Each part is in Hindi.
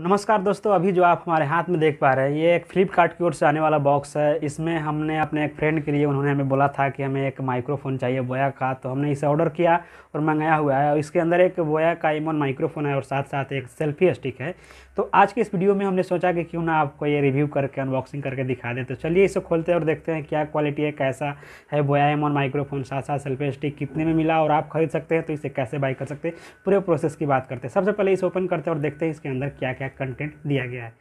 नमस्कार दोस्तों अभी जो आप हमारे हाथ में देख पा रहे हैं ये एक फ्लिपकार्ट की ओर से आने वाला बॉक्स है इसमें हमने अपने एक फ्रेंड के लिए उन्होंने हमें बोला था कि हमें एक माइक्रोफोन चाहिए बोया का तो हमने इसे ऑर्डर किया और मंगाया हुआ है और इसके अंदर एक बोया का इमोन माइक्रोफोन है और साथ साथ एक सेल्फी स्टिक है तो आज के इस वीडियो में हमने सोचा कि क्यों ना आपको ये रिव्यू करके अनबॉक्सिंग करके दिखा दें तो चलिए इसे खोलते हैं और देखते हैं क्या क्वालिटी है कैसा है बोया एमोन माइक्रोफोन साथ साथ सेल्फी स्टिक कितने में मिला और आप खरीद सकते हैं तो इसे कैसे बाई कर सकते हैं पूरे प्रोसेस की बात करते हैं सबसे पहले इसे ओपन करते हैं और देखते हैं इसके अंदर क्या क्या कंटेंट दिया गया है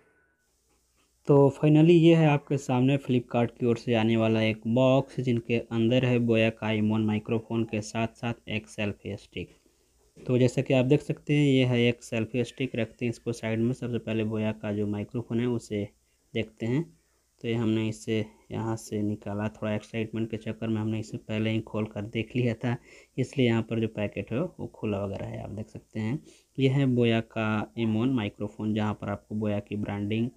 तो फाइनली ये है आपके सामने फ्लिपकार्ट की ओर से आने वाला एक बॉक्स जिनके अंदर है बोया का आईमोन माइक्रोफोन के साथ साथ एक सेल्फी स्टिक तो जैसा कि आप देख सकते हैं ये है एक सेल्फी स्टिक रखते हैं इसको साइड में सबसे पहले बोया का जो माइक्रोफोन है उसे देखते हैं तो ये हमने इसे यहाँ से निकाला थोड़ा एक्साइटमेंट के चक्कर में हमने इसे पहले ही खोल कर देख लिया था इसलिए यहाँ पर जो पैकेट है वो खुला वगैरह है आप देख सकते हैं यह है बोया का एमोन माइक्रोफोन जहाँ पर आपको बोया की ब्रांडिंग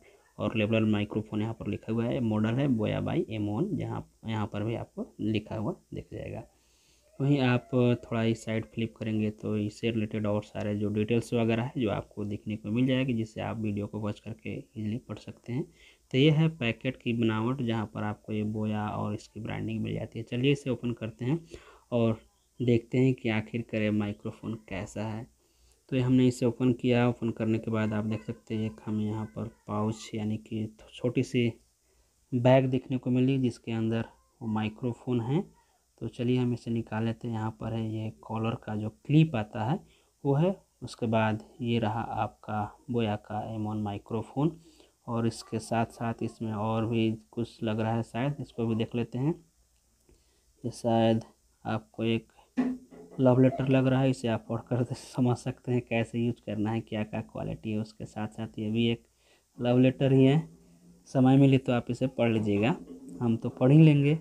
और लेबल माइक्रोफोन यहाँ पर लिखा हुआ है मॉडल है बोया बाई एमोन जहाँ यहाँ पर भी आपको लिखा हुआ दिख जाएगा वहीं आप थोड़ा ही साइड फ्लिप करेंगे तो इससे रिलेटेड और सारे जो डिटेल्स वगैरह है जो आपको देखने को मिल जाएगी जिससे आप वीडियो को वॉच करके इजीली पढ़ सकते हैं तो ये है पैकेट की बनावट जहाँ पर आपको ये बोया और इसकी ब्रांडिंग मिल जाती है चलिए इसे ओपन करते हैं और देखते हैं कि आखिर करे माइक्रोफोन कैसा है तो हमने इसे ओपन किया ओपन करने के बाद आप देख सकते हैं एक हमें यहाँ पर पाउच यानी कि छोटी सी बैग देखने को मिली जिसके अंदर वो माइक्रोफोन है तो चलिए हम इसे निकाल लेते हैं यहाँ पर है ये कॉलर का जो क्लिप आता है वो है उसके बाद ये रहा आपका बोया का एम माइक्रोफोन और इसके साथ साथ इसमें और भी कुछ लग रहा है शायद इसको भी देख लेते हैं ये शायद आपको एक लव लेटर लग रहा है इसे आप पढ़ कर समझ सकते हैं कैसे यूज करना है क्या क्या क्वालिटी है उसके साथ साथ ये भी एक लव लेटर ही है समय मिले तो आप इसे पढ़ लीजिएगा हम तो पढ़ ही लेंगे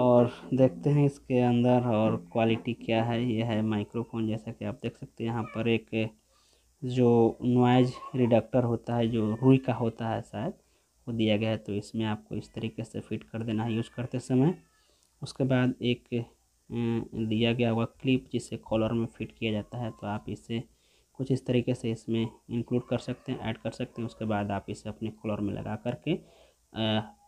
और देखते हैं इसके अंदर और क्वालिटी क्या है यह है माइक्रोफोन जैसा कि आप देख सकते हैं यहाँ पर एक जो नॉइज रिडक्टर होता है जो रुई का होता है शायद वो दिया गया है तो इसमें आपको इस तरीके से फिट कर देना है यूज़ करते समय उसके बाद एक अं, दिया गया हुआ क्लिप जिसे कॉलर में फिट किया जाता है तो आप इसे कुछ इस तरीके से इसमें इंक्लूड कर सकते हैं ऐड कर सकते हैं उसके बाद आप इसे अपने कॉलर में लगा करके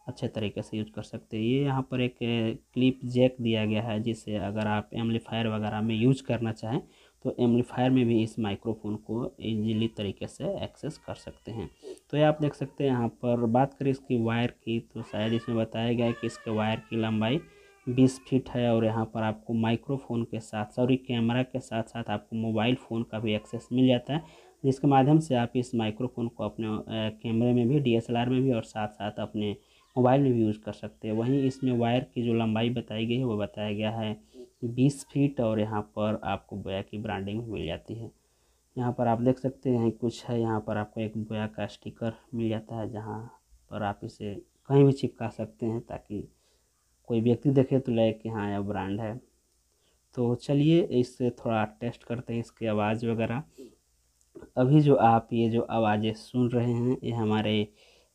अच्छे तरीके से यूज कर सकते हैं ये यहाँ पर एक क्लिप जैक दिया गया है जिसे अगर आप एम्पलीफायर वगैरह में यूज करना चाहें तो एम्पलीफायर में भी इस माइक्रोफोन को इजीली तरीके से एक्सेस कर सकते हैं तो ये आप देख सकते हैं यहाँ पर बात करें इसकी वायर की तो शायद इसमें बताया गया है कि इसके वायर की लंबाई बीस फीट है और यहाँ पर आपको माइक्रोफोन के साथ सॉरी कैमरा के साथ साथ आपको मोबाइल फ़ोन का भी एक्सेस मिल जाता है जिसके माध्यम से आप इस माइक्रोफोन को अपने कैमरे में भी डी में भी और साथ साथ अपने मोबाइल में भी यूज़ कर सकते हैं वहीं इसमें वायर की जो लंबाई बताई गई है वो बताया गया है बीस फीट और यहाँ पर आपको बोया की ब्रांडिंग भी मिल जाती है यहाँ पर आप देख सकते हैं कुछ है यहाँ पर आपको एक बोया का स्टिकर मिल जाता है जहाँ पर आप इसे कहीं भी चिपका सकते हैं ताकि कोई व्यक्ति देखे तो लगे कि हाँ यह ब्रांड है तो चलिए इससे थोड़ा टेस्ट करते हैं इसकी आवाज़ वगैरह अभी जो आप ये जो आवाज़ें सुन रहे हैं ये हमारे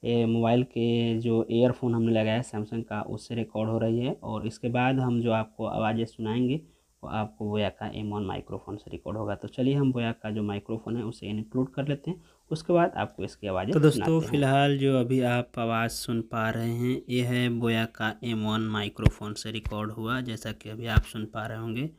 ये मोबाइल के जो एयरफोन हमने लगाया सैमसंग का उससे रिकॉर्ड हो रही है और इसके बाद हम जो आपको आवाज़ें सुनाएंगे वो आपको बोया का एम ऑन माइक्रोफोन से रिकॉर्ड होगा तो चलिए हम बोया का जो माइक्रोफोन है उसे इंक्लूड कर लेते हैं उसके बाद आपको इसकी आवाज़ें तो दोस्तों फिलहाल जो अभी आप आवाज़ सुन पा रहे हैं ये है बोया का एम ऑन माइक्रोफोन से रिकॉर्ड हुआ जैसा कि अभी आप सुन पा रहे होंगे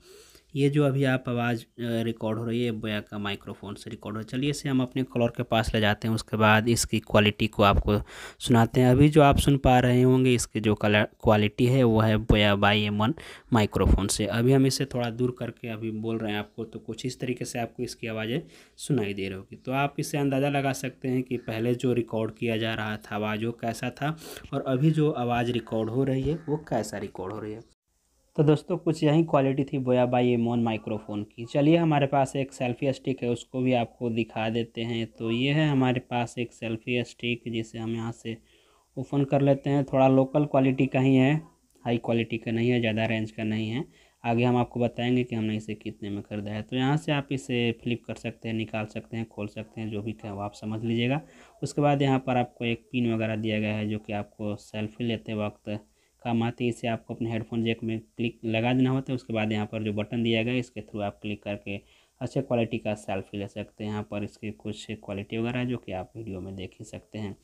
ये जो अभी आप आवाज़ रिकॉर्ड हो रही है बोया का माइक्रोफोन से रिकॉर्ड हो चलिए इसे हम अपने कॉलर के पास ले जाते हैं उसके बाद इसकी क्वालिटी को आपको सुनाते हैं अभी जो आप सुन पा रहे होंगे इसके जो कलर क्वालिटी है वो है बोया बाई एम वन माइक्रोफोन से अभी हम इसे थोड़ा दूर करके अभी बोल रहे हैं आपको तो कुछ इस तरीके से आपको इसकी आवाज़ें सुनाई दे रही होगी तो आप इसे अंदाज़ा लगा सकते हैं कि पहले जो रिकॉर्ड किया जा रहा था आवाज़ वो कैसा था और अभी जो आवाज़ रिकॉर्ड हो रही है वो कैसा रिकॉर्ड हो रही है तो दोस्तों कुछ यही क्वालिटी थी बोया बाई एमोन माइक्रोफोन की चलिए हमारे पास एक सेल्फी स्टिक है उसको भी आपको दिखा देते हैं तो ये है हमारे पास एक सेल्फी स्टिक जिसे हम यहाँ से ओपन कर लेते हैं थोड़ा लोकल क्वालिटी का ही है हाई क्वालिटी का नहीं है ज़्यादा रेंज का नहीं है आगे हम आपको बताएंगे कि हमने इसे कितने में खरीदा है तो यहाँ से आप इसे फ्लिप कर सकते हैं निकाल सकते हैं खोल सकते हैं जो भी कहें वो आप समझ लीजिएगा उसके बाद यहाँ पर आपको एक पिन वगैरह दिया गया है जो कि आपको सेल्फी लेते वक्त काम आती है इसे आपको अपने हेडफोन जैक में क्लिक लगा देना होता है उसके बाद यहाँ पर जो बटन दिया गया है इसके थ्रू आप क्लिक करके अच्छे क्वालिटी का सेल्फी ले सकते हैं यहाँ पर इसके कुछ क्वालिटी वगैरह जो कि आप वीडियो में देख ही सकते हैं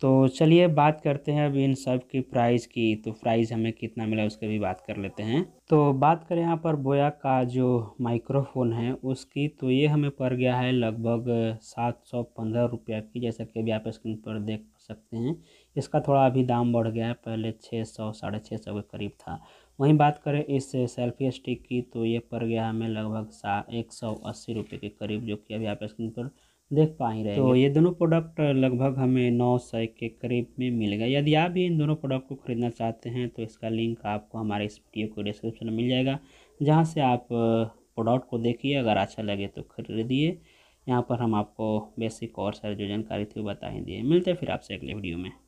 तो चलिए बात करते हैं अभी इन सब की प्राइस की तो प्राइस हमें कितना मिला उसके भी बात कर लेते हैं तो बात करें यहाँ पर बोया का जो माइक्रोफोन है उसकी तो ये हमें पड़ गया है लगभग सात सौ पंद्रह रुपया की जैसा कि अभी आप स्क्रीन पर देख सकते हैं इसका थोड़ा अभी दाम बढ़ गया है पहले छः सौ साढ़े छः सौ के करीब था वहीं बात करें इस सेल्फी स्टिक की तो ये पड़ गया हमें लगभग सा एक सौ अस्सी रुपये के करीब जो कि अभी आप स्क्रीन पर देख पा ही रहे तो ये दोनों प्रोडक्ट लगभग हमें नौ सौ के करीब में मिल गए यदि आप भी इन दोनों प्रोडक्ट को ख़रीदना चाहते हैं तो इसका लिंक आपको हमारे इस वीडियो को डिस्क्रिप्शन में मिल जाएगा जहाँ से आप प्रोडक्ट को देखिए अगर अच्छा लगे तो खरीदिए यहाँ पर हम आपको बेसिक और सारी जो जानकारी थी वो बता ही दिए मिलते हैं फिर आपसे अगले वीडियो में